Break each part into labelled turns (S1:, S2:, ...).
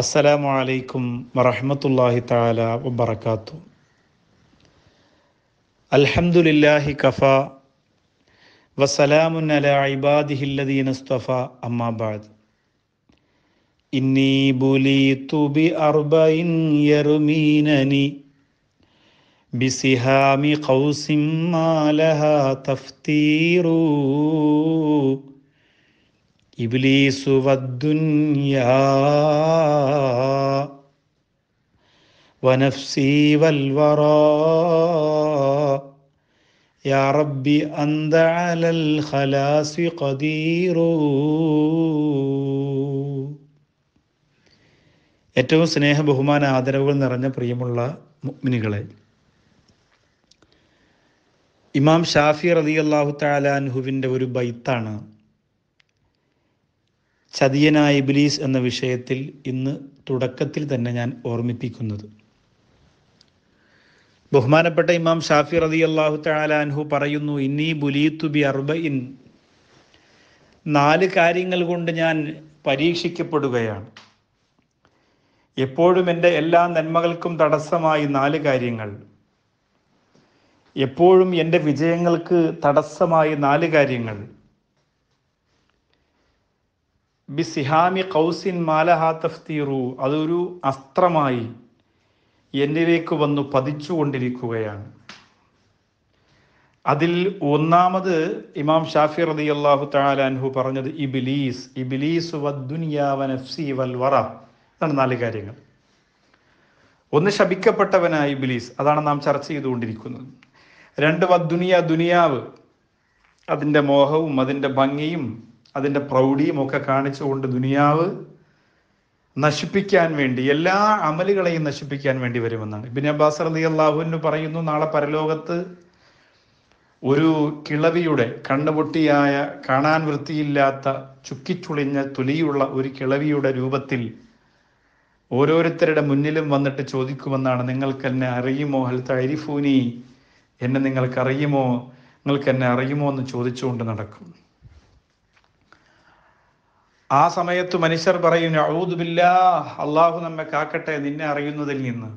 S1: അസ്സലാമു അലൈക്കും വറഹമത്തല്ലാഹി താല വബർക്കാത്തു അൽഹംദുലില്ലാഹി കഫ വസലാമുൻ അല ഇബാദിഹില്ലദീന സ്തഫ അമ്മാബാദ് ഇന്നി ബുലീതു ബി അർബഇൻ യർമീനനി ബിസിഹാമി ما لها തഫ്തീറൂ ഇബ്ലീസു വദ്ദുന്യാ വനഫ്സി വൽവറാ يا ربي أنت على الخلاص قدير ഏറ്റവും സ്നേഹ ബഹുമാന ആദരവുകൾ നിറഞ്ഞ പ്രിയമുള്ള മുഗ്മിനികളെ ഇമാം ഷാഫി റതിയല്ലാഹു താലാൻഹുവിൻ്റെ ഒരു ബൈത്താണ് സതിയനായ ഇബിലീസ് എന്ന വിഷയത്തിൽ ഇന്ന് തുടക്കത്തിൽ തന്നെ ഞാൻ ഓർമ്മിപ്പിക്കുന്നത് ബഹുമാനപ്പെട്ട ഇമാം ഷാഫി റതി അള്ളാഹു തലാൻഹു പറയുന്നു ഇന്നി ബുലീത്തു ബി അർബയിൻ നാല് കാര്യങ്ങൾ കൊണ്ട് ഞാൻ പരീക്ഷിക്കപ്പെടുകയാണ് എപ്പോഴും എൻ്റെ എല്ലാ നന്മകൾക്കും തടസ്സമായി നാല് കാര്യങ്ങൾ എപ്പോഴും എൻ്റെ വിജയങ്ങൾക്ക് തടസ്സമായി നാല് കാര്യങ്ങൾ ബി സിഹാമി കൗസിൻ മാലഹാ തഫ്തീറു അതൊരു അസ്ത്രമായി എന്നിലേക്ക് വന്ന് പതിച്ചുകൊണ്ടിരിക്കുകയാണ് അതിൽ ഒന്നാമത് ഇമാം ഷാഫി റതി അള്ളാഹു താലാൻഹു പറഞ്ഞത് ഇബിലീസ് ഇബിലീസ് വൽ വറ എന്നാണ് നാല് കാര്യങ്ങൾ ഒന്ന് ശപിക്കപ്പെട്ടവനായ ഇബിലീസ് അതാണ് നാം ചർച്ച ചെയ്തുകൊണ്ടിരിക്കുന്നത് രണ്ട് വദ്ദുനിയ ദുനിയാവ് അതിൻ്റെ മോഹവും അതിൻ്റെ ഭംഗിയും അതിൻ്റെ പ്രൗഢിയും ഒക്കെ കാണിച്ചുകൊണ്ട് ദുനിയാവ് നശിപ്പിക്കാൻ വേണ്ടി എല്ലാ അമലുകളെയും നശിപ്പിക്കാൻ വേണ്ടി വരുമെന്നാണ് ഇബിൻ അബ്ബാസ് അലി അള്ളാഹുവിന് പറയുന്നു നാളെ പരലോകത്ത് ഒരു കിളവിയുടെ കണ്ണുപൊട്ടിയായ കാണാൻ വൃത്തിയില്ലാത്ത ചുക്കിച്ചുളിഞ്ഞ തുലിയുള്ള ഒരു കിളവിയുടെ രൂപത്തിൽ ഓരോരുത്തരുടെ മുന്നിലും വന്നിട്ട് ചോദിക്കുമെന്നാണ് നിങ്ങൾക്ക് എന്നെ അറിയുമോ ഹൽ അരിഫൂനി എന്നെ നിങ്ങൾക്ക് അറിയുമോ നിങ്ങൾക്ക് എന്നെ അറിയുമോ എന്ന് ചോദിച്ചുകൊണ്ട് നടക്കും ആ സമയത്ത് മനുഷ്യർ പറയും അള്ളാഹു നമ്മെ കാക്കട്ടെ നിന്നെ അറിയുന്നതിൽ നിന്ന്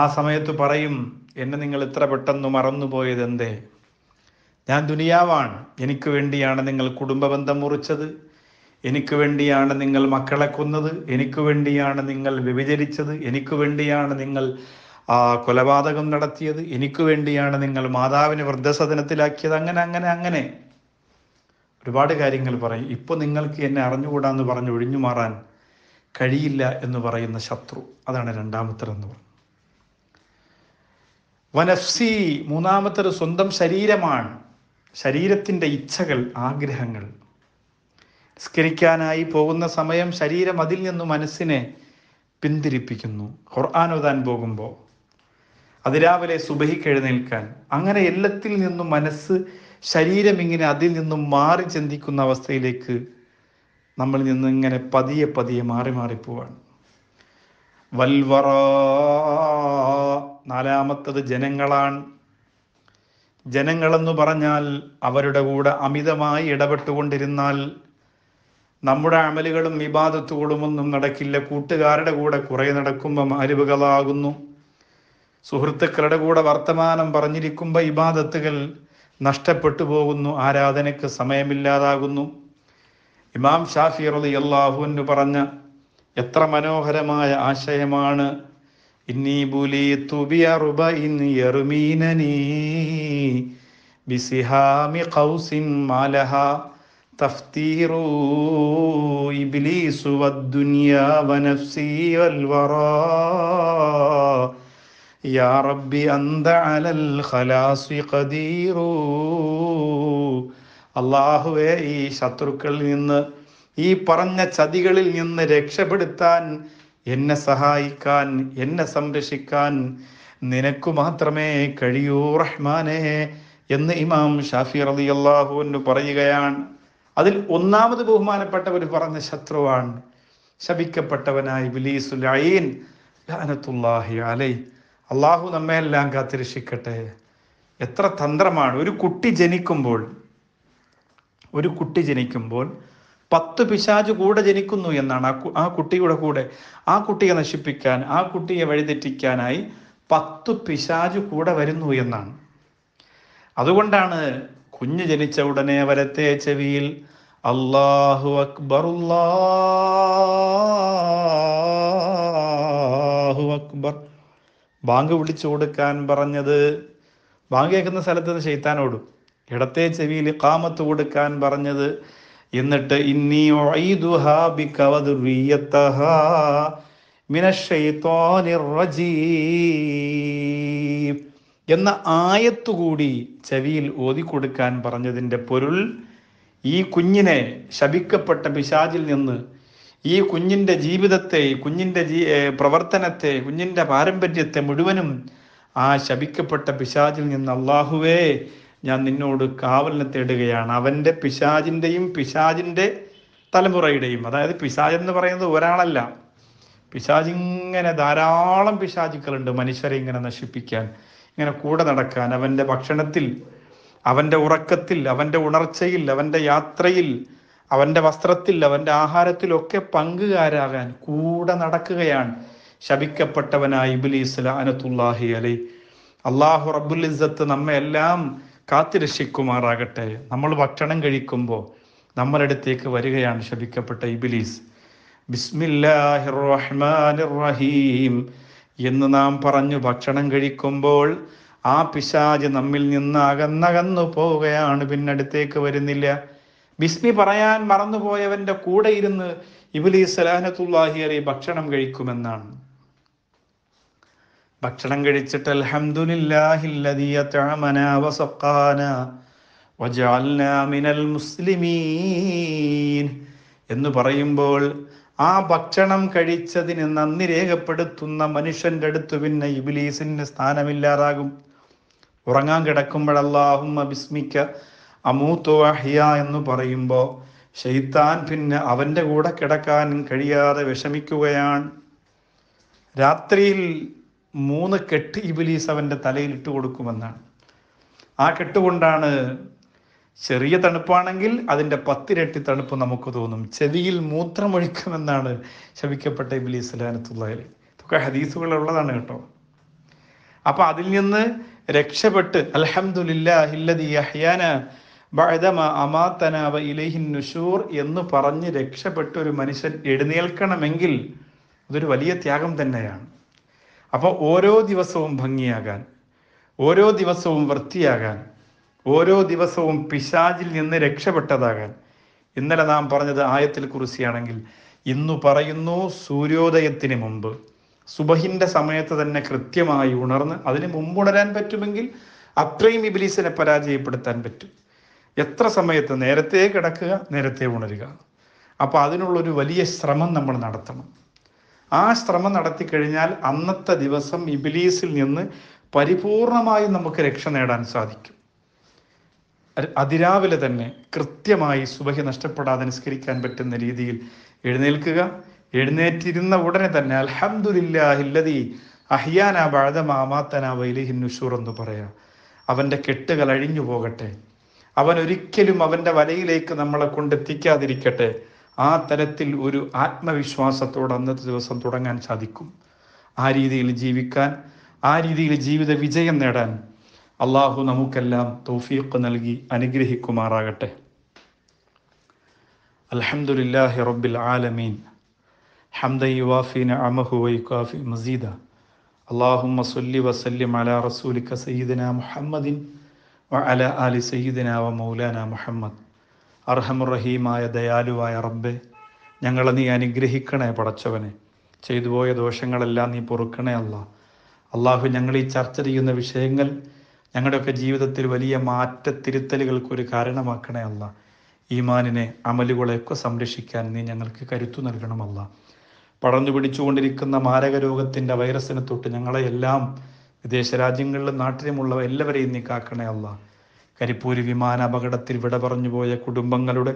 S1: ആ സമയത്ത് പറയും എന്നെ നിങ്ങൾ ഇത്ര പെട്ടെന്ന് മറന്നുപോയത് എന്തേ ഞാൻ ദുനിയാവാണ് എനിക്ക് വേണ്ടിയാണ് നിങ്ങൾ കുടുംബബന്ധം മുറിച്ചത് എനിക്ക് വേണ്ടിയാണ് നിങ്ങൾ മക്കളെ കൊന്നത് എനിക്ക് വേണ്ടിയാണ് നിങ്ങൾ വിഭചരിച്ചത് എനിക്ക് വേണ്ടിയാണ് നിങ്ങൾ കൊലപാതകം നടത്തിയത് എനിക്ക് വേണ്ടിയാണ് നിങ്ങൾ മാതാവിനെ വൃദ്ധസദനത്തിലാക്കിയത് അങ്ങനെ അങ്ങനെ അങ്ങനെ ഒരുപാട് കാര്യങ്ങൾ പറയും ഇപ്പൊ നിങ്ങൾക്ക് എന്നെ അറിഞ്ഞുകൂടാന്ന് പറഞ്ഞ് ഒഴിഞ്ഞു മാറാൻ കഴിയില്ല എന്ന് പറയുന്ന ശത്രു അതാണ് രണ്ടാമത്തെ എന്ന് പറഞ്ഞു വനഫ്സി മൂന്നാമത്തത് സ്വന്തം ശരീരമാണ് ശരീരത്തിൻ്റെ ഇച്ഛകൾ ആഗ്രഹങ്ങൾ നിസ്കരിക്കാനായി പോകുന്ന സമയം ശരീരം അതിൽ നിന്ന് മനസ്സിനെ പിന്തിരിപ്പിക്കുന്നു ഖുർആൻ ഓതാൻ പോകുമ്പോൾ അതിരാവിലെ സുബഹിക്ക് എഴുന്നേൽക്കാൻ അങ്ങനെ എല്ലാത്തിൽ നിന്നും മനസ്സ് ശരീരം ഇങ്ങനെ അതിൽ നിന്നും മാറി ചിന്തിക്കുന്ന അവസ്ഥയിലേക്ക് നമ്മൾ നിന്ന് ഇങ്ങനെ പതിയെ പതിയെ മാറി മാറിപ്പോവാണ് വൽവറ നാലാമത്തത് ജനങ്ങളാണ് ജനങ്ങളെന്ന് പറഞ്ഞാൽ അവരുടെ കൂടെ അമിതമായി ഇടപെട്ടുകൊണ്ടിരുന്നാൽ നമ്മുടെ അമലുകളും വിവാദത്തുകളും ഒന്നും നടക്കില്ല കൂട്ടുകാരുടെ കൂടെ കുറേ നടക്കുമ്പോൾ അരുവുകളാകുന്നു സുഹൃത്തുക്കളുടെ കൂടെ വർത്തമാനം പറഞ്ഞിരിക്കുമ്പോൾ ഇബാദത്തുകൾ നഷ്ടപ്പെട്ടു പോകുന്നു ആരാധനയ്ക്ക് സമയമില്ലാതാകുന്നു ഇമാം ഷാഫി റലി അള്ളാഹുവിന് പറഞ്ഞ എത്ര മനോഹരമായ ആശയമാണ് ഇന്നി ബിസിഹാമി ഖൗസിൻ മാലഹ തഫ്തീറു ഇബ്ലീസു വനഫ്സി വൽവറാ يا ربي أنت على الخلاص قدير അള്ളാഹുവെ ഈ ശത്രുക്കളിൽ നിന്ന് ഈ പറഞ്ഞ ചതികളിൽ നിന്ന് രക്ഷപ്പെടുത്താൻ എന്നെ സഹായിക്കാൻ എന്നെ സംരക്ഷിക്കാൻ നിനക്ക് മാത്രമേ കഴിയൂ റഹ്മാനെ എന്ന് ഇമാം ഷാഫി അലി അള്ളാഹുവിന് പറയുകയാണ് അതിൽ ഒന്നാമത് ബഹുമാനപ്പെട്ടവർ പറഞ്ഞ ശത്രുവാണ് ശപിക്കപ്പെട്ടവനായി ബിലീസുൽ അലൈ അള്ളാഹു നമ്മയെല്ലാം കാത്തിരക്ഷിക്കട്ടെ എത്ര തന്ത്രമാണ് ഒരു കുട്ടി ജനിക്കുമ്പോൾ ഒരു കുട്ടി ജനിക്കുമ്പോൾ പത്ത് പിശാജ് കൂടെ ജനിക്കുന്നു എന്നാണ് ആ ആ കുട്ടിയുടെ കൂടെ ആ കുട്ടിയെ നശിപ്പിക്കാൻ ആ കുട്ടിയെ വഴിതെറ്റിക്കാനായി പത്ത് പിശാജ് കൂടെ വരുന്നു എന്നാണ് അതുകൊണ്ടാണ് കുഞ്ഞ് ജനിച്ച ഉടനെ വരത്തെ ചെവിയിൽ അള്ളാഹു അക്ബർ അള്ളാഹു അക്ബർ ബാങ്ക് വിളിച്ചു കൊടുക്കാൻ പറഞ്ഞത് ബാങ്ക് കേൾക്കുന്ന സ്ഥലത്ത് ഷെയ്ത്താനോടും ഇടത്തെ ചെവിയിൽ കാമത്ത് കൊടുക്കാൻ പറഞ്ഞത് എന്നിട്ട് ഇന്നി എന്ന ആയത്തുകൂടി ചെവിയിൽ ഓതി കൊടുക്കാൻ പറഞ്ഞതിൻ്റെ പൊരുൾ ഈ കുഞ്ഞിനെ ശപിക്കപ്പെട്ട പിശാചിൽ നിന്ന് ഈ കുഞ്ഞിൻ്റെ ജീവിതത്തെ കുഞ്ഞിൻ്റെ ജീ പ്രവർത്തനത്തെ കുഞ്ഞിൻ്റെ പാരമ്പര്യത്തെ മുഴുവനും ആ ശപിക്കപ്പെട്ട പിശാചിൽ നിന്ന് അള്ളാഹുവേ ഞാൻ നിന്നോട് കാവലിനെ തേടുകയാണ് അവൻ്റെ പിശാചിൻ്റെയും പിശാചിൻ്റെ തലമുറയുടെയും അതായത് പിശാജ് എന്ന് പറയുന്നത് ഒരാളല്ല പിശാജ് ഇങ്ങനെ ധാരാളം പിശാചുക്കളുണ്ട് മനുഷ്യരെ ഇങ്ങനെ നശിപ്പിക്കാൻ ഇങ്ങനെ കൂടെ നടക്കാൻ അവൻ്റെ ഭക്ഷണത്തിൽ അവൻ്റെ ഉറക്കത്തിൽ അവൻ്റെ ഉണർച്ചയിൽ അവൻ്റെ യാത്രയിൽ അവന്റെ വസ്ത്രത്തിൽ അവന്റെ ആഹാരത്തിലൊക്കെ പങ്കുകാരാകാൻ കൂടെ നടക്കുകയാണ് ശപിക്കപ്പെട്ടവനായി ഇബിലീസ് അനത്തുല്ലാഹി അലൈ അള്ളാഹു റബ്ബുൽ ഇസ്സത്ത് നമ്മെ എല്ലാം കാത്തിരക്ഷിക്കുമാറാകട്ടെ നമ്മൾ ഭക്ഷണം കഴിക്കുമ്പോൾ നമ്മളടുത്തേക്ക് അടുത്തേക്ക് വരികയാണ് ശപിക്കപ്പെട്ട ഇബിലീസ് ബിസ്മില്ലാഹിർ റഹ്മാനിർ റഹീം എന്ന് നാം പറഞ്ഞു ഭക്ഷണം കഴിക്കുമ്പോൾ ആ പിശാജ് നമ്മിൽ നിന്ന് അകന്നകന്നു പോവുകയാണ് പിന്നടുത്തേക്ക് വരുന്നില്ല ബിസ്മി പറയാൻ മറന്നുപോയവന്റെ കൂടെ ഇരുന്ന് ഇബുലി സലാഹനത്തുല്ലാഹി അറി ഭക്ഷണം കഴിക്കുമെന്നാണ് ഭക്ഷണം കഴിച്ചിട്ട് മുസ്ലിമീൻ എന്ന് പറയുമ്പോൾ ആ ഭക്ഷണം കഴിച്ചതിന് നന്ദി രേഖപ്പെടുത്തുന്ന മനുഷ്യന്റെ അടുത്ത് പിന്നെ ഇബിലീസിന് സ്ഥാനമില്ലാതാകും ഉറങ്ങാൻ കിടക്കുമ്പോൾ ബിസ്മിക്ക അമൂത്തു അഹിയ എന്ന് പറയുമ്പോൾ ഷെയ്ത്താൻ പിന്നെ അവൻ്റെ കൂടെ കിടക്കാൻ കഴിയാതെ വിഷമിക്കുകയാണ് രാത്രിയിൽ മൂന്ന് കെട്ട് ഇബിലീസ് അവൻ്റെ തലയിൽ ഇട്ട് കൊടുക്കുമെന്നാണ് ആ കെട്ടുകൊണ്ടാണ് ചെറിയ തണുപ്പാണെങ്കിൽ അതിൻ്റെ പത്തിരട്ടി തണുപ്പ് നമുക്ക് തോന്നും ചെവിയിൽ മൂത്രമൊഴിക്കുമെന്നാണ് ശവിക്കപ്പെട്ട ഇബിലീസ് ലാനത്തുള്ളതിൽ ഇതൊക്കെ ഹദീസുകളുള്ളതാണ് കേട്ടോ അപ്പൊ അതിൽ നിന്ന് രക്ഷപ്പെട്ട് അലഹമുല്ലാ ഹില്ലദി അഹ്യാന ബഅദമ അമാത്തനാവ നുഷൂർ എന്ന് പറഞ്ഞ് രക്ഷപ്പെട്ട ഒരു മനുഷ്യൻ എഴുന്നേൽക്കണമെങ്കിൽ അതൊരു വലിയ ത്യാഗം തന്നെയാണ് അപ്പോൾ ഓരോ ദിവസവും ഭംഗിയാകാൻ ഓരോ ദിവസവും വൃത്തിയാകാൻ ഓരോ ദിവസവും പിശാചിൽ നിന്ന് രക്ഷപ്പെട്ടതാകാൻ ഇന്നലെ നാം പറഞ്ഞത് ആയത്തിൽ കുറിച്ചാണെങ്കിൽ ഇന്നു പറയുന്നു സൂര്യോദയത്തിന് മുമ്പ് സുബഹിൻ്റെ സമയത്ത് തന്നെ കൃത്യമായി ഉണർന്ന് അതിന് മുമ്പ് ഉണരാൻ പറ്റുമെങ്കിൽ അത്രയും ഇബിലീസിനെ പരാജയപ്പെടുത്താൻ പറ്റും എത്ര സമയത്ത് നേരത്തെ കിടക്കുക നേരത്തെ ഉണരുക അപ്പോൾ അതിനുള്ളൊരു വലിയ ശ്രമം നമ്മൾ നടത്തണം ആ ശ്രമം നടത്തി കഴിഞ്ഞാൽ അന്നത്തെ ദിവസം ഇബിലീസിൽ നിന്ന് പരിപൂർണമായും നമുക്ക് രക്ഷ നേടാൻ സാധിക്കും അതിരാവിലെ തന്നെ കൃത്യമായി സുബഹി നഷ്ടപ്പെടാതെ നിസ്കരിക്കാൻ പറ്റുന്ന രീതിയിൽ എഴുന്നേൽക്കുക എഴുന്നേറ്റിരുന്ന ഉടനെ തന്നെ അൽഹദില്ലാഹില്ലതി അഹിയാന ബാഴതമാമാത്തന വൈലിഹിന്നുഷൂർ എന്ന് പറയാം അവൻ്റെ കെട്ടുകൾ അഴിഞ്ഞു പോകട്ടെ അവൻ ഒരിക്കലും അവൻ്റെ വലയിലേക്ക് നമ്മളെ കൊണ്ടെത്തിക്കാതിരിക്കട്ടെ ആ തരത്തിൽ ഒരു ആത്മവിശ്വാസത്തോടെ അന്നത്തെ ദിവസം തുടങ്ങാൻ സാധിക്കും ആ രീതിയിൽ ജീവിക്കാൻ ആ രീതിയിൽ ജീവിത വിജയം നേടാൻ അള്ളാഹു നമുക്കെല്ലാം തൗഫീഖ് നൽകി അനുഗ്രഹിക്കുമാറാകട്ടെ അലഹമുല്ലാഹി റബ്ബിൽ ആലമീൻ حمدا يوافي نعمه ويكافئ مزيدا اللهم صل وسلم വഅല ആലി സയ്യിദിനാവ മൗലാന മുഹമ്മദ് അർഹമുറഹീമായ ദയാലുവായ റബ്ബെ ഞങ്ങളെ നീ അനുഗ്രഹിക്കണേ പടച്ചവനെ ചെയ്തുപോയ ദോഷങ്ങളെല്ലാം നീ പൊറുക്കണേ അല്ല അള്ളാഹു ഞങ്ങൾ ഈ ചർച്ച ചെയ്യുന്ന വിഷയങ്ങൾ ഞങ്ങളുടെയൊക്കെ ജീവിതത്തിൽ വലിയ ഒരു കാരണമാക്കണേ അല്ല ഈമാനിനെ അമലുകളെയൊക്കെ സംരക്ഷിക്കാൻ നീ ഞങ്ങൾക്ക് കരുത്തു നൽകണമല്ല പടർന്നു പിടിച്ചുകൊണ്ടിരിക്കുന്ന മാരക രോഗത്തിൻ്റെ വൈറസിനെ തൊട്ട് ഞങ്ങളെ എല്ലാം വിദേശ രാജ്യങ്ങളിലും നാട്ടിലുമുള്ളവ എല്ലാവരെയും നീ കാക്കണേ അല്ല കരിപ്പൂര് വിമാന അപകടത്തിൽ വിട പറഞ്ഞുപോയ കുടുംബങ്ങളുടെ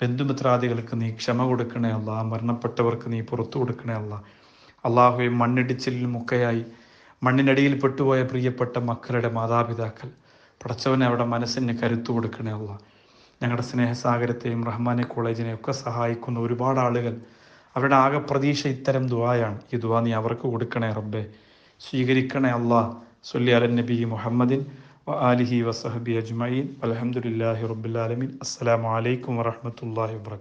S1: ബന്ധുമിത്രാദികൾക്ക് നീ ക്ഷമ കൊടുക്കണേ അല്ല മരണപ്പെട്ടവർക്ക് നീ പുറത്തു കൊടുക്കണേ അല്ല അള്ളാഹുവെ മണ്ണിടിച്ചിലും ഒക്കെയായി മണ്ണിനടിയിൽ പെട്ടുപോയ പ്രിയപ്പെട്ട മക്കളുടെ മാതാപിതാക്കൾ പടച്ചവനെ അവിടെ മനസ്സിന് കരുത്തു കൊടുക്കണേ അല്ല ഞങ്ങളുടെ സ്നേഹസാഗരത്തെയും റഹ്മാനെ കോളേജിനെയും ഒക്കെ സഹായിക്കുന്ന ഒരുപാട് ആളുകൾ അവരുടെ ആകെ പ്രതീക്ഷ ഇത്തരം ദുവായാണ് ഈ ദുവാ നീ അവർക്ക് കൊടുക്കണേ റബ്ബേ സ്വീകരിക്കണേ അള്ളാഹ് സല്ലി അലൻ നബി മുഹമ്മദിൻ വ ആലിഹി വസഹബി അജ്മൈൻ അലഹമുല്ലാഹി റബുലാലമീൻ അസ്സലാമലൈക്കും വറഹമത്തല്ലാഹി വാ